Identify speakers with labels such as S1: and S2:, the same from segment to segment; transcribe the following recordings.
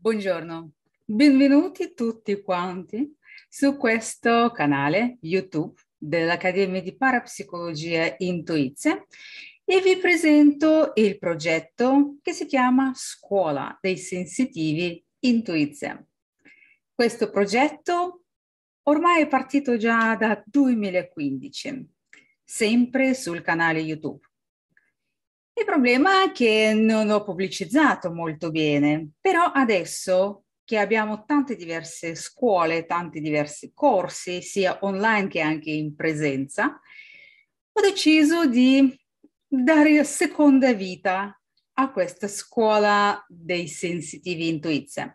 S1: Buongiorno, benvenuti tutti quanti su questo canale YouTube dell'Accademia di Parapsicologia Intuizia e vi presento il progetto che si chiama Scuola dei Sensitivi Intuizia. Questo progetto ormai è partito già da 2015, sempre sul canale YouTube il problema è che non ho pubblicizzato molto bene, però adesso che abbiamo tante diverse scuole, tanti diversi corsi, sia online che anche in presenza, ho deciso di dare seconda vita a questa scuola dei sensitivi intuizia.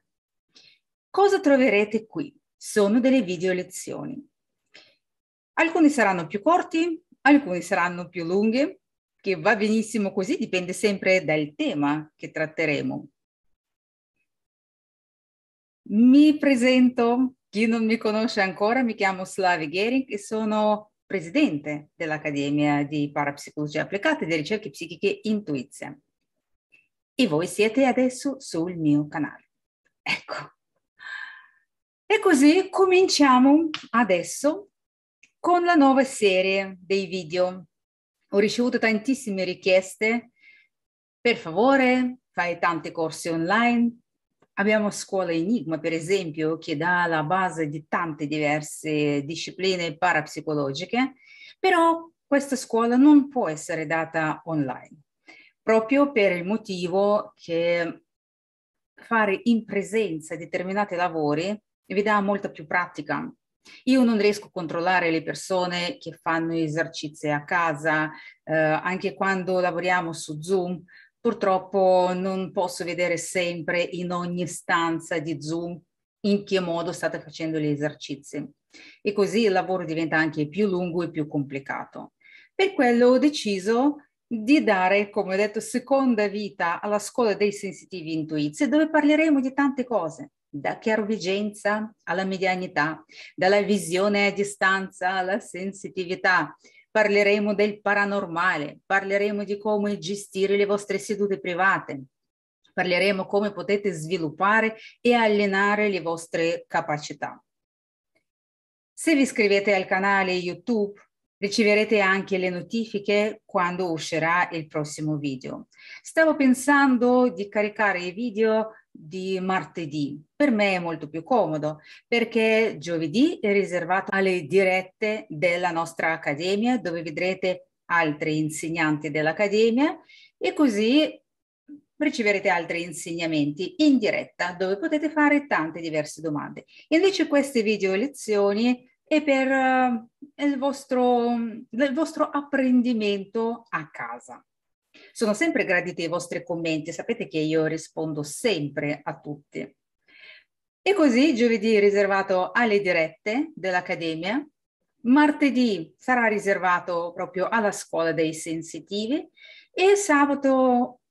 S1: Cosa troverete qui? Sono delle video lezioni. Alcuni saranno più corti, alcuni saranno più lunghi, che va benissimo così, dipende sempre dal tema che tratteremo. Mi presento, chi non mi conosce ancora, mi chiamo Slavi Gering e sono presidente dell'Accademia di Parapsicologia Applicata e di Ricerche Psichiche Intuizia. E voi siete adesso sul mio canale. Ecco. E così cominciamo adesso con la nuova serie dei video ho ricevuto tantissime richieste, per favore fai tanti corsi online. Abbiamo scuola Enigma, per esempio, che dà la base di tante diverse discipline parapsicologiche, però questa scuola non può essere data online, proprio per il motivo che fare in presenza determinati lavori vi dà molta più pratica io non riesco a controllare le persone che fanno esercizi a casa, eh, anche quando lavoriamo su Zoom. Purtroppo non posso vedere sempre in ogni stanza di Zoom in che modo state facendo gli esercizi. E così il lavoro diventa anche più lungo e più complicato. Per quello ho deciso di dare, come ho detto, seconda vita alla scuola dei sensitivi intuizi, dove parleremo di tante cose da chiarovigenza alla medianità, dalla visione a distanza alla sensitività. Parleremo del paranormale, parleremo di come gestire le vostre sedute private, parleremo come potete sviluppare e allenare le vostre capacità. Se vi iscrivete al canale YouTube Riceverete anche le notifiche quando uscirà il prossimo video. Stavo pensando di caricare i video di martedì. Per me è molto più comodo perché giovedì è riservato alle dirette della nostra accademia dove vedrete altri insegnanti dell'accademia e così riceverete altri insegnamenti in diretta dove potete fare tante diverse domande. Invece queste video lezioni e per uh, il, vostro, il vostro apprendimento a casa. Sono sempre graditi i vostri commenti, sapete che io rispondo sempre a tutti. E così giovedì riservato alle dirette dell'Accademia, martedì sarà riservato proprio alla scuola dei sensitivi e sabato,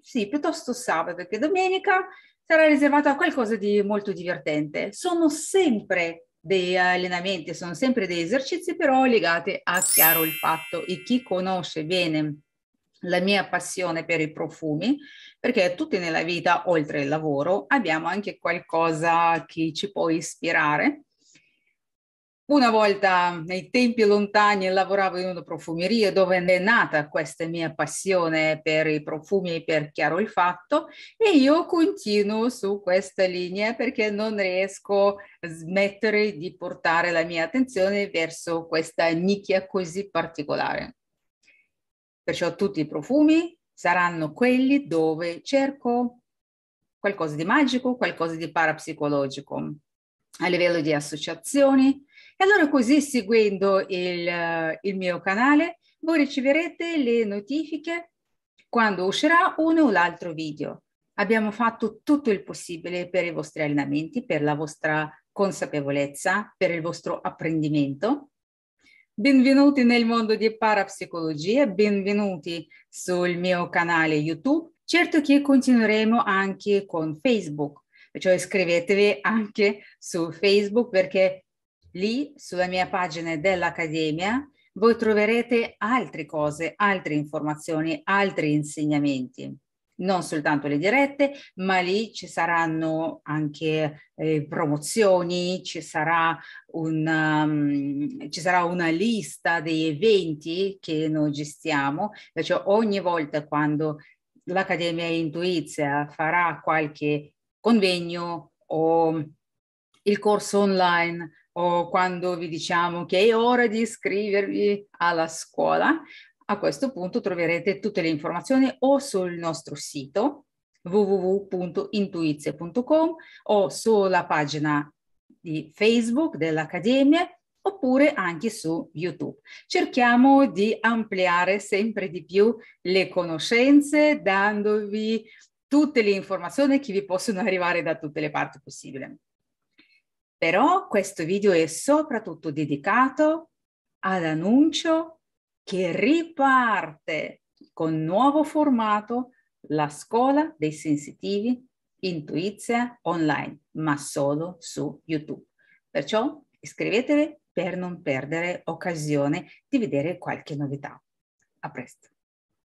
S1: sì, piuttosto sabato che domenica, sarà riservato a qualcosa di molto divertente. Sono sempre dei eh, allenamenti, sono sempre degli esercizi però legati a chiaro il fatto e chi conosce bene la mia passione per i profumi, perché tutti nella vita, oltre al lavoro, abbiamo anche qualcosa che ci può ispirare una volta nei tempi lontani lavoravo in una profumeria dove è nata questa mia passione per i profumi e per chiaro il fatto e io continuo su questa linea perché non riesco a smettere di portare la mia attenzione verso questa nicchia così particolare. Perciò tutti i profumi saranno quelli dove cerco qualcosa di magico, qualcosa di parapsicologico a livello di associazioni, e allora così seguendo il, il mio canale voi riceverete le notifiche quando uscirà uno o l'altro video. Abbiamo fatto tutto il possibile per i vostri allenamenti, per la vostra consapevolezza, per il vostro apprendimento. Benvenuti nel mondo di parapsicologia, benvenuti sul mio canale YouTube. Certo che continueremo anche con Facebook, cioè iscrivetevi anche su Facebook perché Lì, sulla mia pagina dell'Accademia, voi troverete altre cose, altre informazioni, altri insegnamenti. Non soltanto le dirette, ma lì ci saranno anche eh, promozioni, ci sarà, una, um, ci sarà una lista degli eventi che noi gestiamo. Perciò ogni volta quando l'Accademia Intuizia farà qualche convegno o il corso online o quando vi diciamo che è ora di iscrivervi alla scuola, a questo punto troverete tutte le informazioni o sul nostro sito www.intuizie.com o sulla pagina di Facebook dell'Accademia oppure anche su YouTube. Cerchiamo di ampliare sempre di più le conoscenze dandovi tutte le informazioni che vi possono arrivare da tutte le parti possibili. Però questo video è soprattutto dedicato all'annuncio che riparte con nuovo formato la scuola dei sensitivi Intuizia online, ma solo su YouTube. Perciò iscrivetevi per non perdere occasione di vedere qualche novità. A presto.